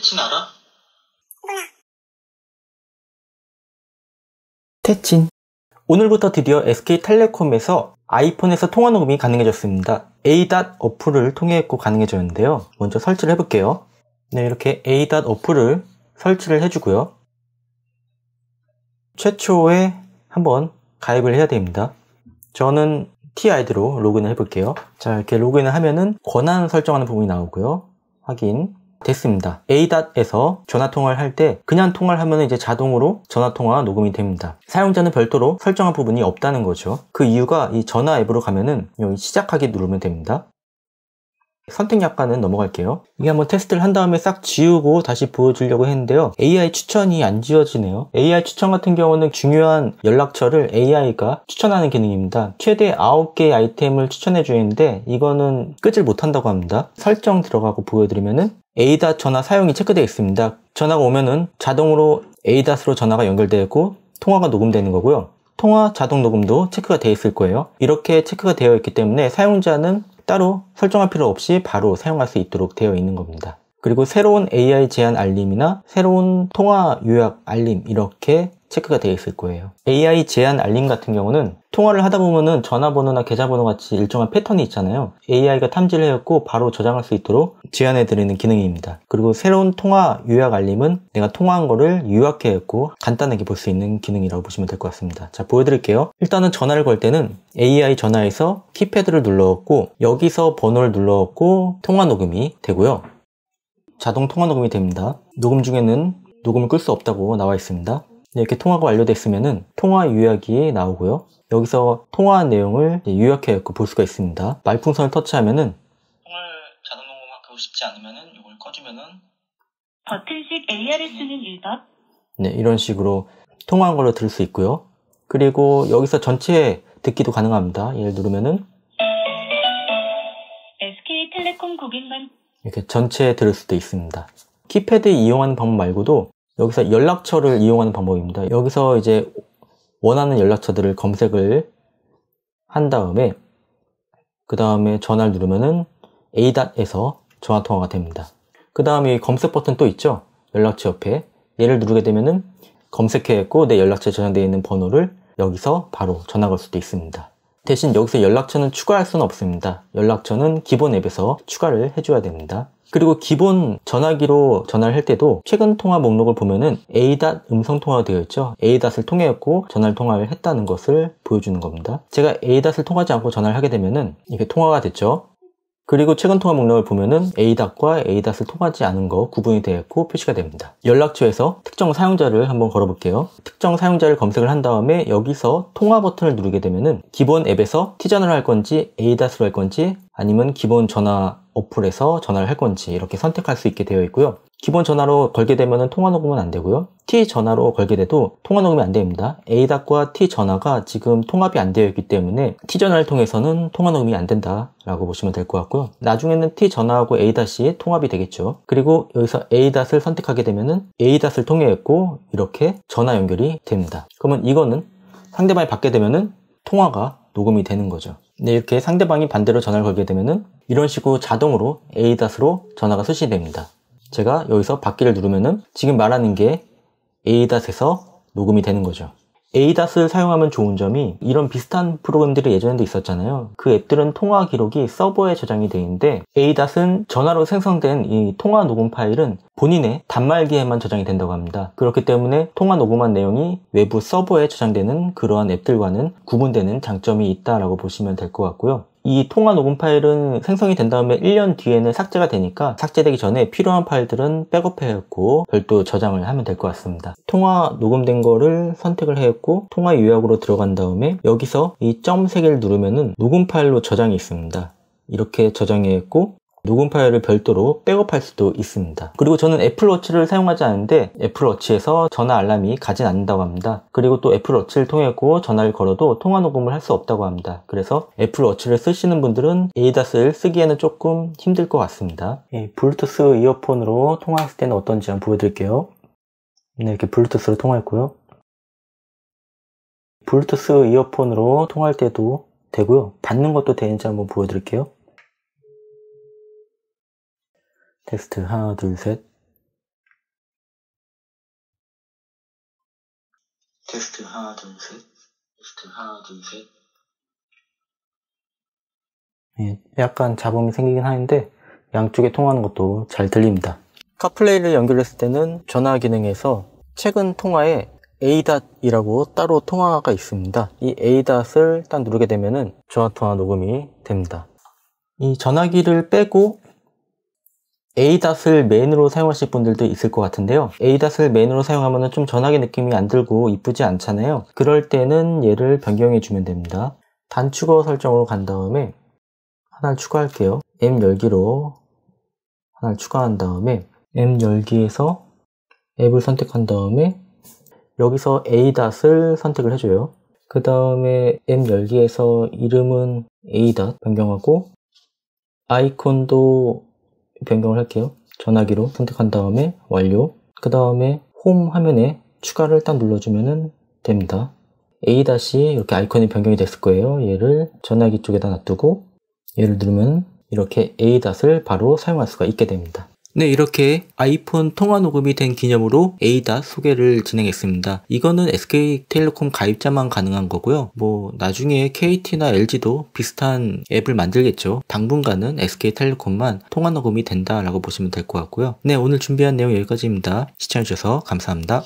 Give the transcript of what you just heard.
태친 알아? 몰라. 태친. 오늘부터 드디어 SK텔레콤에서 아이폰에서 통화 녹음이 가능해졌습니다. A닷 어플을 통해 가능해졌는데요. 먼저 설치를 해볼게요. 네, 이렇게 A닷 어플을 설치를 해주고요. 최초에 한번 가입을 해야 됩니다. 저는 TID로 로그인을 해볼게요. 자, 이렇게 로그인을 하면은 권한 설정하는 부분이 나오고요. 확인. 됐습니다. A.에서 전화 통화를 할 때 그냥 통화를 하면 이제 자동으로 전화 통화 녹음이 됩니다. 사용자는 별도로 설정한 부분이 없다는 거죠. 그 이유가 이 전화 앱으로 가면은 여기 시작하기 누르면 됩니다. 선택 약관은 넘어갈게요. 이게 한번 테스트를 한 다음에 싹 지우고 다시 보여주려고 했는데요. AI 추천이 안 지워지네요. AI 추천 같은 경우는 중요한 연락처를 AI가 추천하는 기능입니다. 최대 9개의 아이템을 추천해 주는데 이거는 끄질 못한다고 합니다. 설정 들어가고 보여드리면은 에이닷 전화 사용이 체크되어 있습니다. 전화가 오면은 자동으로 에이닷으로 전화가 연결되고 통화가 녹음되는 거고요. 통화 자동 녹음도 체크가 되어 있을 거예요. 이렇게 체크가 되어 있기 때문에 사용자는 따로 설정할 필요 없이 바로 사용할 수 있도록 되어 있는 겁니다. 그리고 새로운 AI 제한 알림이나 새로운 통화 요약 알림 이렇게 체크가 되어 있을 거예요. AI 제한 알림 같은 경우는 통화를 하다 보면은 전화번호나 계좌번호 같이 일정한 패턴이 있잖아요. AI가 탐지를 해갖고 바로 저장할 수 있도록 제한해드리는 기능입니다. 그리고 새로운 통화 요약 알림은 내가 통화한 거를 요약해갖고 간단하게 볼 수 있는 기능이라고 보시면 될 것 같습니다. 자, 보여드릴게요. 일단은 전화를 걸 때는 AI 전화에서 키패드를 눌러갖고 여기서 번호를 눌러갖고 통화 녹음이 되고요. 자동 통화 녹음이 됩니다. 녹음 중에는 녹음을 끌 수 없다고 나와 있습니다. 이렇게 통화가 완료됐으면은 통화 요약이 나오고요. 여기서 통화한 내용을 요약해 볼 수가 있습니다. 말풍선을 터치하면은 통을 자동 녹음하고 싶지 않으면은 이걸 꺼주면은 버튼식 ARS는 1반 네, 이런 식으로 통화한 걸로 들을 수 있고요. 그리고 여기서 전체 듣기도 가능합니다. 얘를 누르면은 SK텔레콤 고객만 이렇게 전체 들을 수도 있습니다. 키패드 이용하는 방법 말고도 여기서 연락처를 이용하는 방법입니다. 여기서 이제 원하는 연락처들을 검색을 한 다음에 그 다음에 전화를 누르면은 A.에서 전화 통화가 됩니다. 그 다음에 검색 버튼 또 있죠? 연락처 옆에 얘를 누르게 되면은 검색해했고내 연락처에 저장되어 있는 번호를 여기서 바로 전화 걸 수도 있습니다. 대신 여기서 연락처는 추가할 수는 없습니다. 연락처는 기본 앱에서 추가를 해줘야 됩니다. 그리고 기본 전화기로 전화를 할 때도 최근 통화 목록을 보면은 A. 음성 통화 가 되어 있죠. A.을 통해였고 전화를 통화를 했다는 것을 보여주는 겁니다. 제가 A.을 통하지 않고 전화를 하게 되면은 이게 통화가 됐죠. 그리고 최근 통화 목록을 보면은 ADAT과 ADAT을 통하지 않은 거 구분이 되었고 표시가 됩니다. 연락처에서 특정 사용자를 한번 걸어볼게요. 특정 사용자를 검색을 한 다음에 여기서 통화 버튼을 누르게 되면은 기본 앱에서 티전을 할 건지 ADAT으로 할 건지 아니면 기본 전화 어플에서 전화를 할 건지 이렇게 선택할 수 있게 되어 있고요. 기본 전화로 걸게 되면 통화 녹음은 안 되고요. T 전화로 걸게 돼도 통화 녹음이 안 됩니다. ADAC과 T 전화가 지금 통합이 안 되어 있기 때문에 T 전화를 통해서는 통화 녹음이 안 된다라고 보시면 될 것 같고요. 나중에는 T 전화하고 ADAC이 통합이 되겠죠. 그리고 여기서 ADAC을 선택하게 되면 ADAC을 통해 했고 이렇게 전화 연결이 됩니다. 그러면 이거는 상대방이 받게 되면 통화가 녹음이 되는 거죠. 근 이렇게 상대방이 반대로 전화를 걸게 되면 이런 식으로 자동으로 ADAS로 전화가 수신됩니다. 제가 여기서 받기를 누르면은 지금 말하는 게 에이닷에서 녹음이 되는 거죠. 에이닷을 사용하면 좋은 점이 이런 비슷한 프로그램들이 예전에도 있었잖아요. 그 앱들은 통화 기록이 서버에 저장이 돼 있는데 에이닷은 전화로 생성된 이 통화 녹음 파일은 본인의 단말기에만 저장이 된다고 합니다. 그렇기 때문에 통화 녹음한 내용이 외부 서버에 저장되는 그러한 앱들과는 구분되는 장점이 있다라고 보시면 될 것 같고요. 이 통화 녹음 파일은 생성이 된 다음에 1년 뒤에는 삭제가 되니까 삭제되기 전에 필요한 파일들은 백업해왔고 별도 저장을 하면 될 것 같습니다. 통화 녹음된 거를 선택을 해왔고 통화 요약으로 들어간 다음에 여기서 이 점 3개를 누르면은 녹음 파일로 저장이 있습니다. 이렇게 저장했고 녹음 파일을 별도로 백업할 수도 있습니다. 그리고 저는 애플워치를 사용하지 않는데 애플워치에서 전화 알람이 가진 않는다고 합니다. 그리고 또 애플워치를 통해고 전화를 걸어도 통화 녹음을 할 수 없다고 합니다. 그래서 애플워치를 쓰시는 분들은 에이다스를 쓰기에는 조금 힘들 것 같습니다. 예, 블루투스 이어폰으로 통화했을 때는 어떤지 한번 보여드릴게요. 네, 이렇게 블루투스로 통화했고요. 블루투스 이어폰으로 통화할 때도 되고요. 받는 것도 되는지 한번 보여드릴게요. 테스트 하나 둘 셋. 테스트 하나 둘 셋. 테스트 하나 둘 셋. 예, 약간 잡음이 생기긴 하는데 양쪽에 통하는 것도 잘 들립니다. 카플레이를 연결했을 때는 전화 기능에서 최근 통화에 a d 이라고 따로 통화가 있습니다. 이 ADAT을 딱 누르게 되면 전화 통화 녹음이 됩니다. 이 전화기를 빼고 ADAS를 메인으로 사용하실 분들도 있을 것 같은데요 ADAS를 메인으로 사용하면 좀 전화기 느낌이 안 들고 이쁘지 않잖아요 그럴 때는 얘를 변경해 주면 됩니다 단축어 설정으로 간 다음에 하나를 추가할게요 M 열기로 하나를 추가한 다음에 M 열기에서 앱을 선택한 다음에 여기서 ADAS를 선택을 해줘요 그 다음에 M 열기에서 이름은 ADAS 변경하고 아이콘도 변경을 할게요. 전화기로 선택한 다음에 완료. 그 다음에 홈 화면에 추가를 딱 눌러주면 됩니다. A 다 이렇게 아이콘이 변경이 됐을 거예요. 얘를 전화기 쪽에다 놔두고 얘를 누르면 이렇게 A 닷을 바로 사용할 수가 있게 됩니다. 네 이렇게 아이폰 통화 녹음이 된 기념으로 에이다 소개를 진행했습니다. 이거는 SK텔레콤 가입자만 가능한 거고요. 뭐 나중에 KT나 LG도 비슷한 앱을 만들겠죠. 당분간은 SK텔레콤만 통화 녹음이 된다라고 보시면 될 것 같고요. 네 오늘 준비한 내용 여기까지입니다. 시청해주셔서 감사합니다.